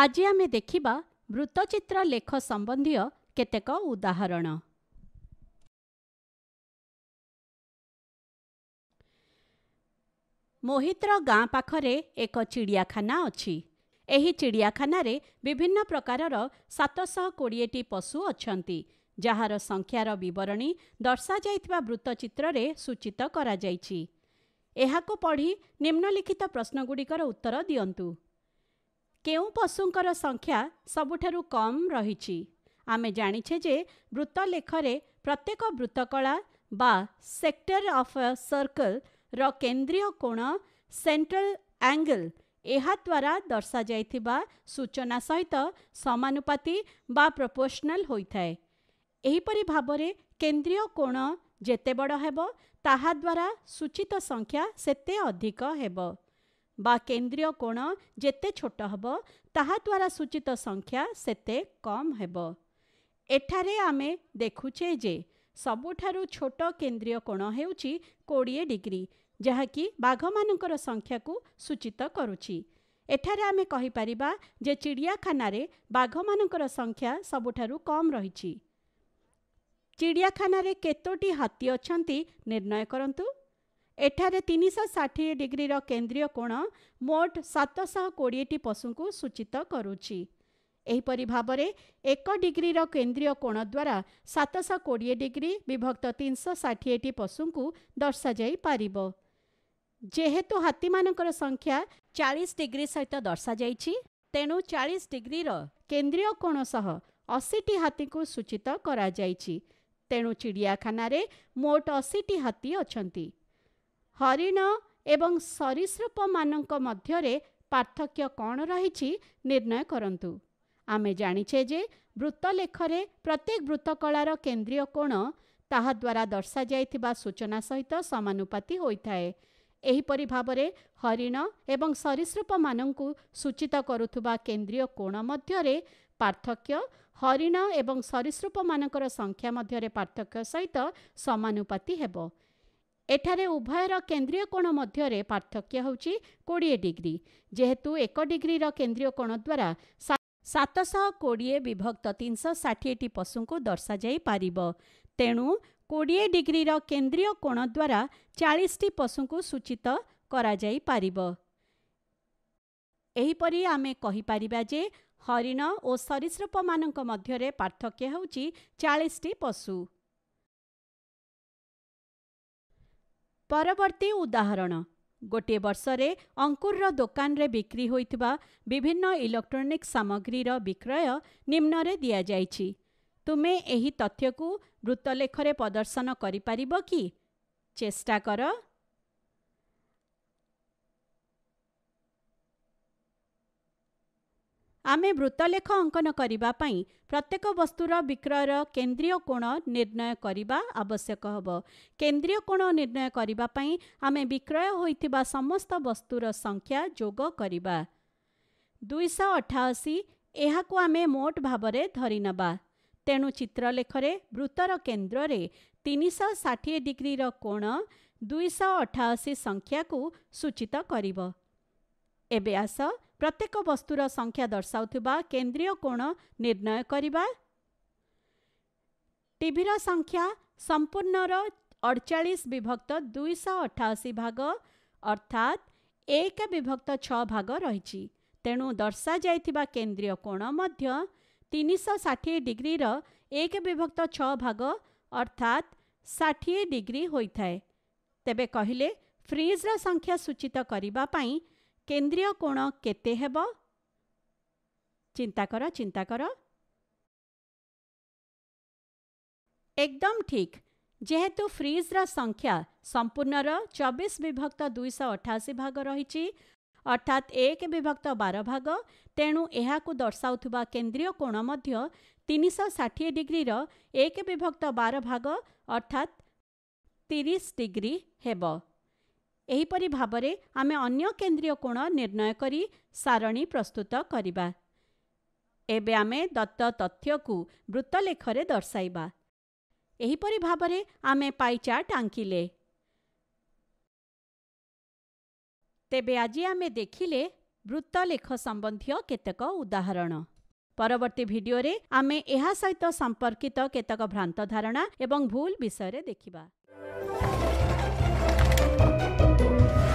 ଆଜି ଆମେ ଦେଖିବା ବୃତ୍ତଚିତ୍ର ଲେଖ ସମ୍ବନ୍ଧୀୟ କେତେକ ଉଦାହରଣ ମୋହିତ୍ର ଗାଁ ପାଖରେ ଏକ ଚିଡ଼ିଆଖାନା ଅଛି ଏହି ଚିଡ଼ିଆଖାନାରେ ବିଭିନ୍ନ ପ୍ରକାରର ସାତଶହ କୋଡ଼ିଏଟି ପଶୁ ଅଛନ୍ତି ଯାହାର ସଂଖ୍ୟାର ବିବରଣୀ ଦର୍ଶାଯାଇଥିବା ବୃତ୍ତଚିତ୍ରରେ ସୂଚିତ କରାଯାଇଛି ଏହାକୁ ପଢ଼ି ନିମ୍ନଲିଖିତ ପ୍ରଶ୍ନଗୁଡ଼ିକର ଉତ୍ତର ଦିଅନ୍ତୁ କେଉଁ ପଶୁଙ୍କର ସଂଖ୍ୟା ସବୁଠାରୁ କମ୍ ରହିଛି ଆମେ ଜାଣିଛେ ଯେ ବୃତ୍ତଲେଖରେ ପ୍ରତ୍ୟେକ ବୃତ୍ତକଳା ବା ସେକ୍ଟର ଅଫ୍ ଅ ସର୍କଲ୍ର କେନ୍ଦ୍ରୀୟ କୋଣ ସେଣ୍ଟ୍ରାଲ ଆଙ୍ଗଲ୍ ଏହାଦ୍ୱାରା ଦର୍ଶାଯାଇଥିବା ସୂଚନା ସହିତ ସମାନୁପାତି ବା ପ୍ରପୋର୍ସନାଲ୍ ହୋଇଥାଏ ଏହିପରି ଭାବରେ କେନ୍ଦ୍ରୀୟ କୋଣ ଯେତେ ବଡ଼ ହେବ ତାହାଦ୍ୱାରା ସୂଚିତ ସଂଖ୍ୟା ସେତେ ଅଧିକ ହେବ ବା କେନ୍ଦ୍ରୀୟ କୋଣ ଯେତେ ଛୋଟ ହେବ ତାହା ଦ୍ୱାରା ସୂଚିତ ସଂଖ୍ୟା ସେତେ କମ୍ ହେବ ଏଠାରେ ଆମେ ଦେଖୁଛେ ଯେ ସବୁଠାରୁ ଛୋଟ କେନ୍ଦ୍ରୀୟ କୋଣ ହେଉଛି କୋଡ଼ିଏ ଡିଗ୍ରୀ ଯାହାକି ବାଘମାନଙ୍କର ସଂଖ୍ୟାକୁ ସୂଚିତ କରୁଛି ଏଠାରେ ଆମେ କହିପାରିବା ଯେ ଚିଡ଼ିଆଖାନାରେ ବାଘମାନଙ୍କର ସଂଖ୍ୟା ସବୁଠାରୁ କମ୍ ରହିଛି ଚିଡ଼ିଆଖାନାରେ କେତୋଟି ହାତୀ ଅଛନ୍ତି ନିର୍ଣ୍ଣୟ କରନ୍ତୁ ଏଠାରେ ତିନିଶହ ଷାଠିଏ ଡିଗ୍ରୀର କେନ୍ଦ୍ରୀୟ କୋଣ ମୋଟ ସାତଶହ କୋଡ଼ିଏଟି ପଶୁଙ୍କୁ ସୂଚିତ କରୁଛି ଏହିପରି ଭାବରେ ଏକ ଡିଗ୍ରୀର କେନ୍ଦ୍ରୀୟ କୋଣ ଦ୍ୱାରା ସାତଶହ କୋଡ଼ିଏ ଡିଗ୍ରୀ ବିଭକ୍ତ ତିନିଶହ ଷାଠିଏଟି ପଶୁଙ୍କୁ ଦର୍ଶାଯାଇପାରିବ ଯେହେତୁ ହାତୀମାନଙ୍କର ସଂଖ୍ୟା ଚାଳିଶ ଡିଗ୍ରୀ ସହିତ ଦର୍ଶାଯାଇଛି ତେଣୁ ଚାଳିଶ ଡିଗ୍ରୀର କେନ୍ଦ୍ରୀୟ କୋଣ ସହ ଅଶୀଟି ହାତୀଙ୍କୁ ସୂଚିତ କରାଯାଇଛି ତେଣୁ ଚିଡ଼ିଆଖାନାରେ ମୋଟ ଅଶୀଟି ହାତୀ ଅଛନ୍ତି ହରିଣ ଏବଂ ସରୀସୃପମାନଙ୍କ ମଧ୍ୟରେ ପାର୍ଥକ୍ୟ କ'ଣ ରହିଛି ନିର୍ଣ୍ଣୟ କରନ୍ତୁ ଆମେ ଜାଣିଛେ ଯେ ବୃତ୍ତ ଲେଖରେ ପ୍ରତ୍ୟେକ ବୃତ୍ତକଳାର କେନ୍ଦ୍ରୀୟ କୋଣ ତାହା ତାହାଦ୍ୱାରା ଦର୍ଶାଯାଇଥିବା ସୂଚନା ସହିତ ସମାନୁପାତି ହୋଇଥାଏ ଏହିପରି ଭାବରେ ହରିଣ ଏବଂ ସରୀସୃପମାନଙ୍କୁ ସୂଚିତ କରୁଥିବା କେନ୍ଦ୍ରୀୟ କୋଣ ମଧ୍ୟରେ ପାର୍ଥକ୍ୟ ହରିଣ ଏବଂ ସରୀସୃପମାନଙ୍କର ସଂଖ୍ୟା ମଧ୍ୟରେ ପାର୍ଥକ୍ୟ ସହିତ ସମାନୁପାତି ହେବ ଏଠାରେ ଉଭୟର କେନ୍ଦ୍ରୀୟ କୋଣ ମଧ୍ୟରେ ପାର୍ଥକ୍ୟ ହେଉଛି କୋଡ଼ିଏ ଡିଗ୍ରୀ ଯେହେତୁ ଏକ ଡିଗ୍ରୀର କେନ୍ଦ୍ରୀୟ କୋଣ ଦ୍ୱାରା ସାତଶହ କୋଡ଼ିଏ ବିଭକ୍ତ ତିନିଶହ ଷାଠିଏଟି ପଶୁଙ୍କୁ ଦର୍ଶାଯାଇ ପାରିବ ତେଣୁ କୋଡ଼ିଏ ଡିଗ୍ରୀର କେନ୍ଦ୍ରୀୟ କୋଣ ଦ୍ୱାରା ଚାଳିଶଟି ପଶୁଙ୍କୁ ସୂଚିତ କରାଯାଇପାରିବ ଏହିପରି ଆମେ କହିପାରିବା ଯେ ହରିଣ ଓ ସରୀସୃପମାନଙ୍କ ମଧ୍ୟରେ ପାର୍ଥକ୍ୟ ହେଉଛି ଚାଳିଶଟି ପଶୁ ପରବର୍ତ୍ତୀ ଉଦାହରଣ ଗୋଟିଏ ବର୍ଷରେ ଅଙ୍କୁରର ଦୋକାନରେ ବିକ୍ରି ହୋଇଥିବା ବିଭିନ୍ନ ଇଲେକ୍ଟ୍ରୋନିକ୍ ସାମଗ୍ରୀର ବିକ୍ରୟ ନିମ୍ନରେ ଦିଆଯାଇଛି ତୁମେ ଏହି ତଥ୍ୟକୁ ବୃତ୍ତଲେଖରେ ପ୍ରଦର୍ଶନ କରିପାରିବ କି ଚେଷ୍ଟା କର ଆମେ ବୃତ୍ତଲେଖ ଅଙ୍କନ କରିବା ପାଇଁ ପ୍ରତ୍ୟେକ ବସ୍ତୁର ବିକ୍ରୟର କେନ୍ଦ୍ରୀୟ କୋଣ ନିର୍ଣ୍ଣୟ କରିବା ଆବଶ୍ୟକ ହେବ କେନ୍ଦ୍ରୀୟ କୋଣ ନିର୍ଣ୍ଣୟ କରିବା ପାଇଁ ଆମେ ବିକ୍ରୟ ହୋଇଥିବା ସମସ୍ତ ବସ୍ତୁର ସଂଖ୍ୟା ଯୋଗ କରିବା ଦୁଇଶହ ଅଠାଅଶୀ ଏହାକୁ ଆମେ ମୋଟ ଭାବରେ ଧରିନେବା ତେଣୁ ଚିତ୍ରଲେଖରେ ବୃତ୍ତର କେନ୍ଦ୍ରରେ ତିନିଶହ ଷାଠିଏ ଡିଗ୍ରୀର କୋଣ ଦୁଇଶହ ଅଠାଅଶୀ ସଂଖ୍ୟାକୁ ସୂଚିତ କରିବ ଏବେ ଆସ प्रत्येक वस्तुर संख्या दर्शाउ केन्द्रीय कण निर् संख्या सम्पूर्ण र अडचालिस विभक्त 288 भाग अर्थात 1 विभक्त 6 भाग रहिछि तेणु दर्शा कोण मध्य जान्द्रीय कणमा 1 विभक्त 6 भाग अर्थात 60 डिग्री होइथै तबे कहिले फ्रिज र संख्या पई କେନ୍ଦ୍ରୀୟ କୋଣ କେତେ ହେବ ଚିନ୍ତା କର ଚିନ୍ତା କର ଏକଦମ୍ ଠିକ୍ ଯେହେତୁ ଫ୍ରିଜ୍ର ସଂଖ୍ୟା ସମ୍ପୂର୍ଣ୍ଣର ଚବିଶ ବିଭକ୍ତ ଦୁଇଶହ ଅଠାଅଶୀ ଭାଗ ରହିଛି ଅର୍ଥାତ୍ ଏକ ବିଭକ୍ତ ବାର ଭାଗ ତେଣୁ ଏହାକୁ ଦର୍ଶାଉଥିବା କେନ୍ଦ୍ରୀୟ କୋଣ ମଧ୍ୟ ତିନିଶହ ଷାଠିଏ ଡିଗ୍ରୀର ଏକ ବିଭକ୍ତ ବାର ଭାଗ ଅର୍ଥାତ୍ ତିରିଶ ଡିଗ୍ରୀ ହେବ ଏହିପରି ଭାବରେ ଆମେ ଅନ୍ୟ କେନ୍ଦ୍ରୀୟ କୋଣ ନିର୍ଣ୍ଣୟ କରି ସାରଣୀ ପ୍ରସ୍ତୁତ କରିବା ଏବେ ଆମେ ଦତ୍ତ ତଥ୍ୟକୁ ବୃତ୍ତଲେଖରେ ଦର୍ଶାଇବା ଏହିପରି ଭାବରେ ଆମେ ପାଇଚାର୍ଟ ଆଙ୍କିଲେ ତେବେ ଆଜି ଆମେ ଦେଖିଲେ ବୃତ୍ତଲେଖ ସମ୍ବନ୍ଧୀୟ କେତେକ ଉଦାହରଣ ପରବର୍ତ୍ତୀ ଭିଡିଓରେ ଆମେ ଏହା ସହିତ ସମ୍ପର୍କିତ କେତେକ ଭ୍ରାନ୍ତ ଧାରଣା ଏବଂ ଭୁଲ ବିଷୟରେ ଦେଖିବା フフフフ。